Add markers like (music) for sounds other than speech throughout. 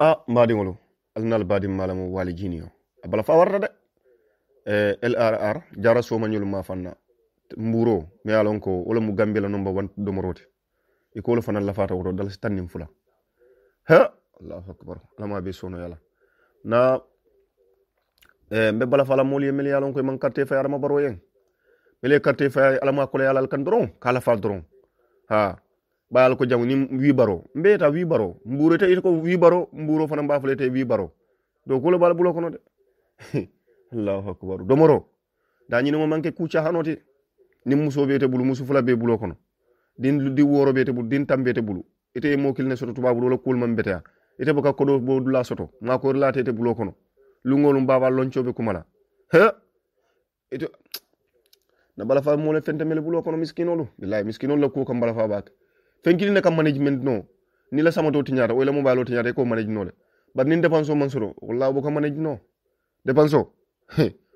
a ah, madiŋolu ali naal badim malamu walijiniyo a bala warata de eh, lrr jara somañolu ma fanna mburo me ye lon ko wo mu gambila nomba wan domorote i ko wolu fana lafata woto dala si tannin fula he allahu akbar alama be sono yala na eh, mbe bala fala moolu ye mele ye lon ko i maŋ karte fay adama baro yeŋ mele ye karte fay alama kola yala al kan doroŋ ka lafa doroŋ ha ɓaal ko jamu ni wibaro mbeta wibaro mburo te ita ko wibaro mburo fana mbafulete wibaro do kula ɓaal ɓulo kono de (laughs) allahu akbar domoro da ñini mo manke kucca hanote ni muso bete bulu muso fula be bulo kono din di woro bete bulu din tam bete bulu ite mo kilne soto tuba bulu wala kul man bete ite boka kodo bo dula soto ma ko rela te bulo kono lungolum baba lonco be kumala ha ite na bala fa mo le fente mele bulo kono miskinolu billahi miskinolu ko kam bala fa baake fenkini ne kam management no ni la samato tiñata o la mobile o tiñata ko manage no le bar nin dépense o man soro wallahi bo kam manage no dépense o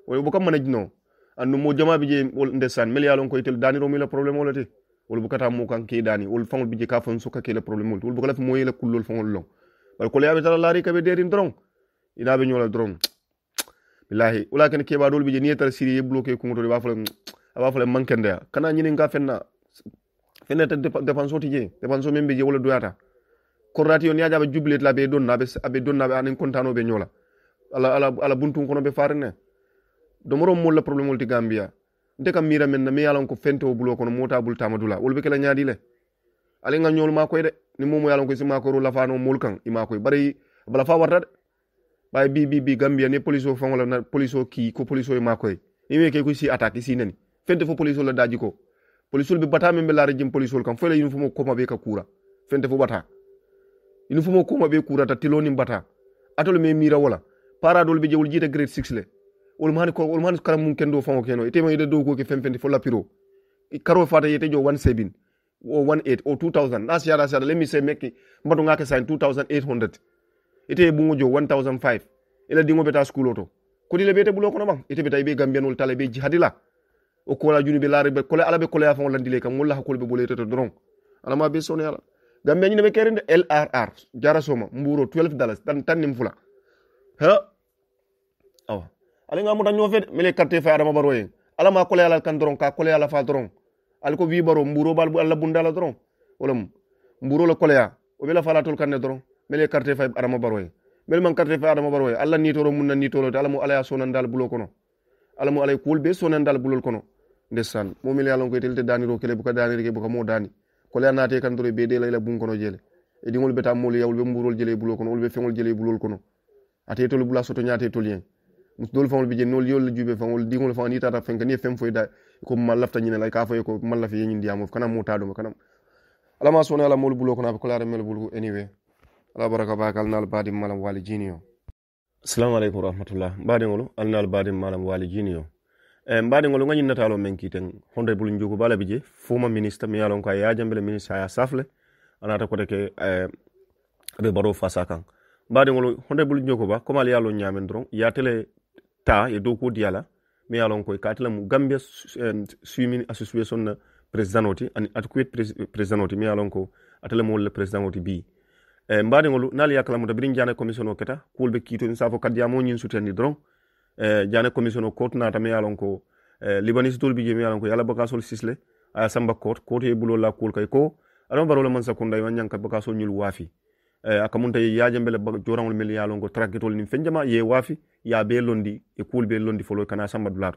o bo kam manage no andu mo jama bi je wol ndesan mel yalon ko itel dani romi la problème o lati wol bu kata mo kan ke dani wol fangol bi je ka fon suka ke la problème wol bu kala fi la kullol fangol long bar ko yabe tala lari kabe derin drong ina be ñolal drong billahi wala ken ke ba dol bi je ni tar siri bloqué ko ngoto ba fa (tsk) ba fa manke nda kana ñini nga fenna fene ta dépense ti je dépense men be je wala doyata korrati on yaja be jubilet la be donna be be donna be anen kontano be nyola ala ala ala buntun kono be farne do moro mo la problème wolti gambia nte kam mira men na mi yalon ko fento bulo kono mota bul tamadula wol be kala nyaadi le ale nga nyol ma koy de ni momo yalon ko si ma ko ro lafano mol kan ima koy bari bala fa warta de bay bi bi bi gambia ne police o fangola na police o ki ko police o ma koy imi ke ko si attaque si nani fente fo police o la daji ko polisol be bata men be laare jim polisol kam fola uniforme koma be ka kura fente fo bata uniforme koma be kura ta tiloni bata atol me mira wala para dol be jewul jita grade 6 le wol man ko wol man karam mun kendo fon keno ite may do ko ke femfente fo lapiro karo fata yete jo 17 o 18 o 2000 nas yara sara let me say make mbato ngaka sign 2800 ite bungo jo 1005 ila dingo beta school oto ko dile bete bulo kono bang ite beta be gambian wol tale be jihadila o kumola junuɓe laare kole ala ɓe koleya fan o landile kam wolla hakkole ɓe ɓoleytoto doron alama be sone ala gambe ñine ɓe kerinde lrr jara soma mburo 12 dallas tan tannim fula ha awa ala nga muta ñofede mele carte fay adama baro yen ala ma kole ala kan doron ka kole ala fa doron ala ko wi baro mburo bal alla bundala doron wala mburo la koleya o ɓe la fala tol kanne doron mele carte fay adama baro yen mel man carte fay adama baro yen alla nitoro mun na nitoro te ala mo ala ya sonandal bulo kono ala mo ala kuol be sonan sonandal bulol kono ndesan momin yalon koye telde daniro kele buka danirike buka mo dani kole a naate kan doro be de layla bun kono jele e ɗiŋol be tammolu ya be mburol jele bulol kono wol be jele bulol kono ate tol bula soto ñaate tol yen musdol faŋol bi je nol yol jube faŋol diŋol faŋ ni tata feŋ ni feŋ foy da ko mallafta ñine la ka foye ko mallafi ye ñindiyamo kana mu taɗoma kana ala ma sone ala molu bulo kono aɓe kolare mel bulu anyway ala baraka baka al naal badim malam wali jini o assalamu aleykum warahmatullah baɗiŋolu al naal badim malam wali jini Eh, mbaɗe ngol gañi natalo men kiten honorable njugo bala bi je fuma ministre mi yalon ko a yajambele ministre aya safle anata kote ke aɓe eh, baro fasa kan mbaɗe ngol honorable njugo ba comme ala yalo ñamen doron yatele ta e dow kodi yala mi yalon koye ka atela mo gambia suimin eh, association na président oti ani ata kuwet président oti mi yalon ko atele mo wolle président oti bi mbaɗe ngol naali yakalamuta birin jana commission o keta kuwol ɓe kiitoin safo kadi yamo ñin sutendi doron eh, jane commission o court nata mi yalon ko eh, tol bi je mi yalon ko yalla bakasol sisle aya samba court court e bulo la kul kay ko adon barola man sakunda yon nyanka bakasol nyul wafi eh, akamunta ye yajambele jorawol mel yalon ko trakitol nim fenjama ye wafi ya be londi e kul be londi folo kana samba dular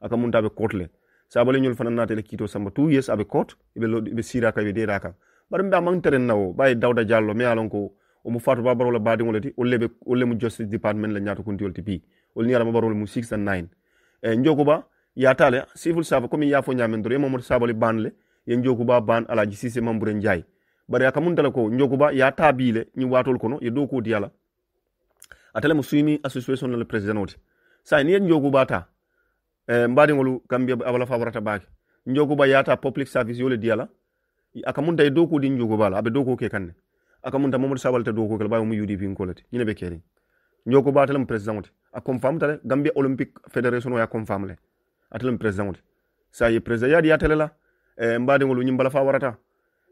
akamunta be court le sabale ñol fana natele kito samba two years abe court ibe sira ka ibe deda kan bari mbe amang teren nawo baye dawda jallo me alon ko o mu fatu babaro la badi ngolati o lebe o lemu department la ñato kunti yolti bi wol eh, ni alama barol mu 6 and 9 e njokuba yatale ya tabile ñi watol kono ye do ko suimi association le president oti sa ni ye njokuba ta e eh, mbadiŋolu kambe abala fawarata baake njokuba yata public service yole di ala aka mun ye do di njokuba la abe do ke kanne aka mun ta ta do kala bawo mu udp nkolati ñine be keriŋ ñoko batelam president ti a confirm tale gambia olympic federation ya confirm le atelam president ti sa ye president ya diya tele la e mbade ngolu nyimbala fa warata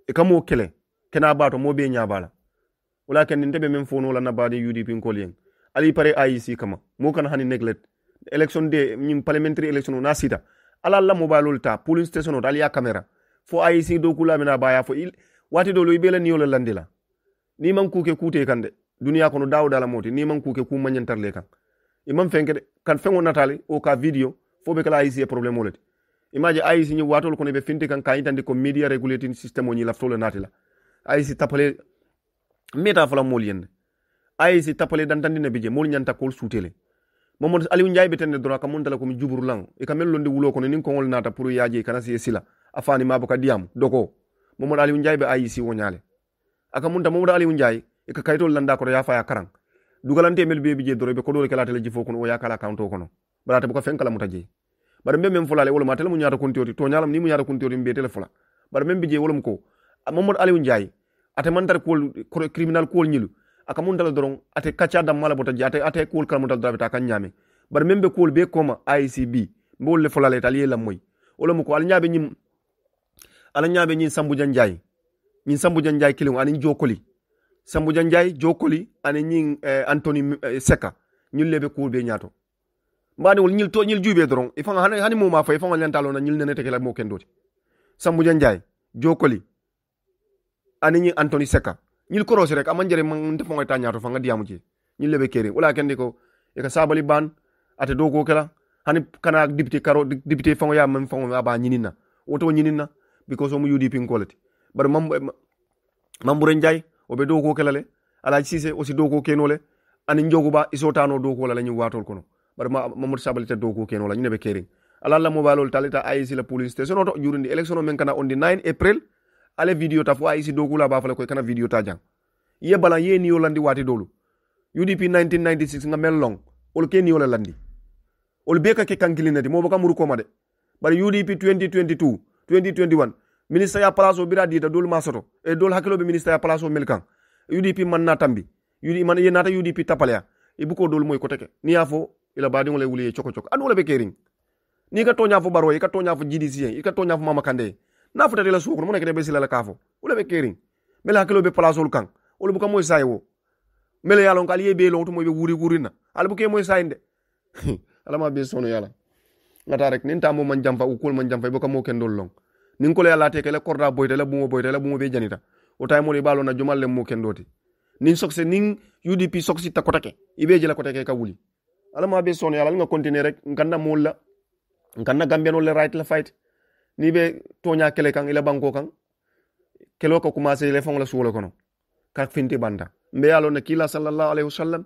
e kamo kele kena bato mo be nyabala wala ken nin tebe men fono la na badi udp ngol yen ali pare aic e kama mo kan hani neglect election de nyim parliamentary election na sita ala la mobile ta polling station o ya camera fo aic e do kula mena baya fo il wati do lo ibele ni yo landila ni man kuke kute kande duniya kono dawo dala moti ni man kuke ku manyantar le kan imam fenke de kan fengo natali o ka video fo be kala ayisi e problème wolati imaji ayisi e ni watol kono be finti kan kayi tandi ko media regulating system oni la tole nati la ayisi tapale meta fala mol yen ayisi e tapale dan tandi ne bije mol nyanta kol sutele momo ali ndjay be tende droit ka mon dala ko mi juburu lang e ka mel londi wulo kono nin ko kongol nata pour yaaje kana si sila afani mabuka diam doko momo ali ndjay be ayisi wonyale aka mun ta momon aliou ndjay e ka kayitol landa koto yafa ya karan dugalante mel bebi je doro be kodol kala tele jifo kono o yakala account o kono barata buka fen kala mutaje bar mbe men fulale wala matel mu nyaata kontioti to nyalam ni mu nyaata kontioti mbe tele fula bar mbe bije wala ko mamadou aliou ndjay ate mantar kol kriminal kuwol nyilu aka mun dal doron ate kacha dam mala botaje ate ate kol kala mutal dabita kan nyame bar mbe be kol be koma ICB mbol le fulale tali la moy wala mu ko al nyaabe nyim ala nyaabe nyin sambu janjay nyin sambu janjay kilin anin jokoli sambuja njay jokoli ani ñing eh, antony eh, seka ñil lebe kuul be ñaato mbaani wol ñil to ñil juube doron i fanga hani hani moma fay fanga lentalo na ñil nene tekela mo ken doti sambuja njay jokoli ani ñing antony seka ñil korosi rek ama njere man defo ngay tañaato fanga diamu ci ñil lebe kere wala kendi ko e ka sabali ban ate do ko kala hani kana député karo député fango ya mem fango aba ñinina woto ñinina because omo UDP ngolati bar mam mam buren jay o be doko kela le alaji sise osi doko keno le ani njoguba isotano doko la la ñiŋ waatol kono bari mamadou sabal te doko keno la ñu ne be keriŋ ala la mobalol talita aisi la police station oto jurindi election men kana on the 9 april ale video ta fo aisi doku la ba fa fale koy kana video ta jang ye balan ye niyo landi waati dolu udp 1996 nga mel long ol ke niyo la landi ol be ka ke kankilinati mo baka muru koma de bari udp 2022 2021 ministaya place o bira dita dolu ma soto e dolu hakkilo be ministaya place o mel kan udp man na tambi UD, man, ye nata udp tapaleya i buko dolu moy koteke ni ya ila badiŋo le wuli ye coko coko be keriŋ ni ka toña fo baro i ka toña fo jidisi ye ka toña fo mama kande na futata ila suukono mu nekete be sila la kafo wo be keriŋ mele hakkilo be place olu kaŋ wolu buka moy saye wo mele lon ko ali ye bee loŋoto moy be wuri wurin na ali buka moy sayin (laughs) alama be sono yala ŋa rek nin ta man janfa ukol man janfa i buka mo kendol loŋ ninkolo yalla te kala korda boyta la bumo boyta la bumo be janita o tay mo balo na jumal le mo kendoti nin sokse nin UDP soksi ta kotake ibe jela kotake ka wuli ala ma be son yalla nga continuer rek nganna mo la nganna gambeno le right la fight ni be tonya kele kan ila banko kan kelo ko commencer le fon la suulo kono ka finti banda mbe yalo ne kila sallallahu alaihi wasallam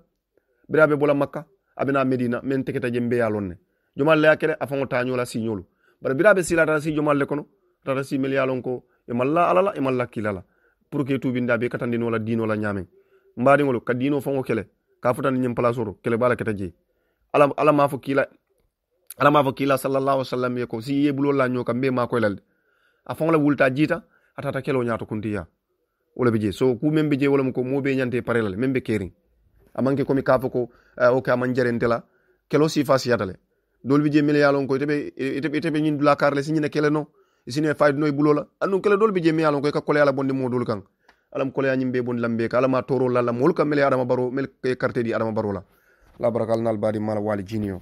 birabe bola makka abina medina men teketa je mbe yalo ne jumal le akele afon tanyo la sinyolo bar birabe sila ta si jumal le kono tata simel ye ko e malla alala e malla kilala pour que tubinda be katandinola dinola ñamen mbadiŋolu ka dino faŋo kele ka futandi ñiŋ palasoro kele bala keta je ala ala mafo kila ala mafo kila sallallahu alaihi wasallam ye ko si ye bulo la ñoka mbe ma koy lalde a faŋo la wulta jita atata kelo ñato kuntiya wala bije so ku membe je wala ko mo be ñante pare lale membe kering amanke komi ka ko uh, o ka man jarente la kelo sifa siyata le dol bije mele yalon ko itebe itebe, itebe karle si ñine kele no isine faydu no e la andu kele dol bi je mi alon ko ka kole ala bonde modol kan alam kole anyim be bonde lambe ka alama toro la la mol kam mele adama baro mel karte di adama baro la la barakal nal badi mal wali jinio